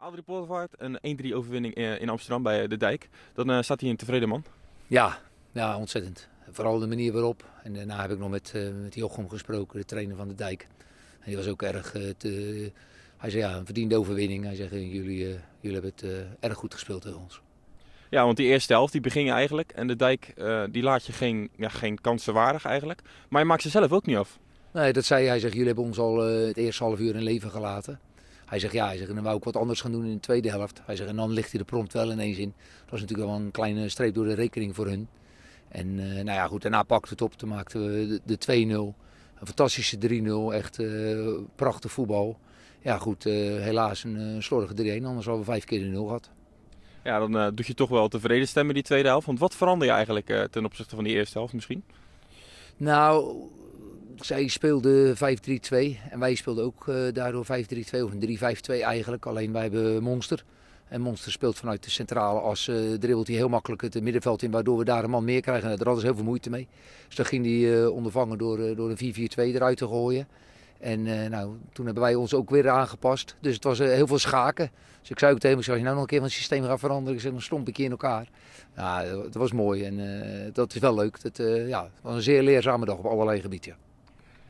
Adrie Polvaart, een 1-3 overwinning eh, in Amsterdam bij eh, De Dijk. Dan eh, staat hij een tevreden man. Ja, ja, ontzettend. Vooral de manier waarop. En daarna heb ik nog met, met Jochem gesproken, de trainer van De Dijk. En die was ook erg... Te, hij zei ja, een verdiende overwinning. Hij zegt jullie, jullie hebben het erg goed gespeeld tegen ons. Ja, want die eerste helft die beging eigenlijk. En de dijk die laat je geen, ja, geen kansen waardig eigenlijk. Maar je maakt ze zelf ook niet af. Nee, dat zei hij. Hij zegt, jullie hebben ons al het eerste half uur in leven gelaten. Hij zegt ja, hij zegt, dan wou ik wat anders gaan doen in de tweede helft. Hij zegt, en dan ligt hij de prompt wel ineens in. Dat was natuurlijk wel een kleine streep door de rekening voor hun. En uh, nou ja, goed, daarna pakte het op. Toen maakten we de, de 2-0. Een fantastische 3-0, echt uh, prachtig voetbal. Ja goed, eh, helaas een slordige 3-1, anders hadden we vijf keer de 0 gehad. Ja, dan doet je toch wel tevreden stemmen die tweede helft. Want wat verander je eigenlijk ten opzichte van die eerste helft misschien? Nou, zij speelde 5-3-2 en wij speelden ook eh, daardoor 5-3-2 of een 3-5-2 eigenlijk. Alleen wij hebben Monster. En Monster speelt vanuit de centrale as, eh, dribbelt hij heel makkelijk het middenveld in, waardoor we daar een man meer krijgen. Nou, daar hadden ze heel veel moeite mee. Dus dan ging hij eh, ondervangen door, door een 4-4-2 eruit te gooien. En nou, toen hebben wij ons ook weer aangepast. Dus het was heel veel schaken. Dus ik zei ook tegen hem, als je nou nog een keer van het systeem gaat veranderen, ik zeg, dan stomp ik je in elkaar. Ja, nou, dat was mooi en dat is wel leuk. Dat, ja, het was een zeer leerzame dag op allerlei gebieden.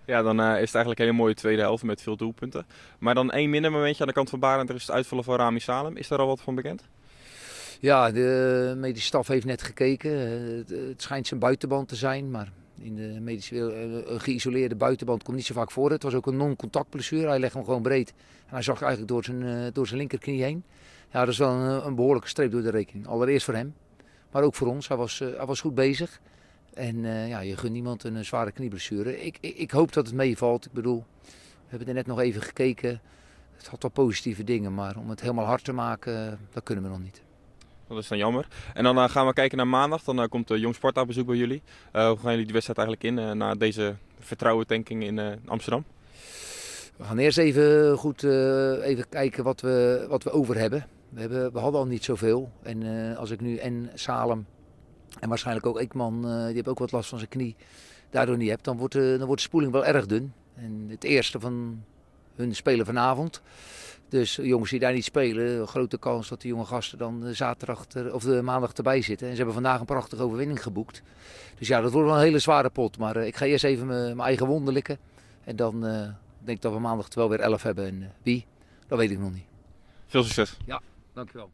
Ja, dan eh, is het eigenlijk een hele mooie tweede helft met veel doelpunten. Maar dan één minder momentje aan de kant van Barend, er is het uitvallen van Rami Salem. Is daar al wat van bekend? Ja, de eh, medische staf heeft net gekeken. Eh, het, schijnt zijn buitenband te zijn, maar in de medische een geïsoleerde buitenband komt niet zo vaak voor. Het was ook een non-contact blessure. Hij legde hem gewoon breed en hij zag eigenlijk door zijn, door zijn linkerknie heen. Ja, dat is wel een, een behoorlijke streep door de rekening. Allereerst voor hem, maar ook voor ons. Hij was, hij was goed bezig. En eh, ja, je gunt niemand een, eh, zware knieblessure. Ik, ik, ik, hoop dat het meevalt. Ik bedoel, we hebben er net nog even gekeken. Het had wel positieve dingen, maar om het helemaal hard te maken, eh, dat kunnen we nog niet. Dat is dan jammer. En dan gaan we kijken naar maandag. Dan komt de Jong Sparta bezoek bij jullie. hoe gaan jullie die wedstrijd eigenlijk in na deze vertrouwentanking in Amsterdam? We gaan eerst even goed even kijken wat we, wat we over hebben. We, hebben, we hadden al niet zoveel. En als ik nu en Salem en waarschijnlijk ook Eekman, eh, die heeft ook wat last van zijn knie, daardoor niet hebt. Dan wordt, de, eh, dan wordt spoeling wel erg dun. En het eerste van hun spelen vanavond. Dus jongens die daar niet spelen, grote kans dat de jonge gasten dan eh, zaterdag of de maandag erbij zitten. En ze hebben vandaag een prachtige overwinning geboekt. Dus ja, dat wordt wel een hele zware pot. Maar ik ga eerst even mijn eigen wonden likken. En dan denk ik dat we maandag wel weer 11 hebben. En wie, dat weet ik nog niet. Veel succes. Ja, dankjewel.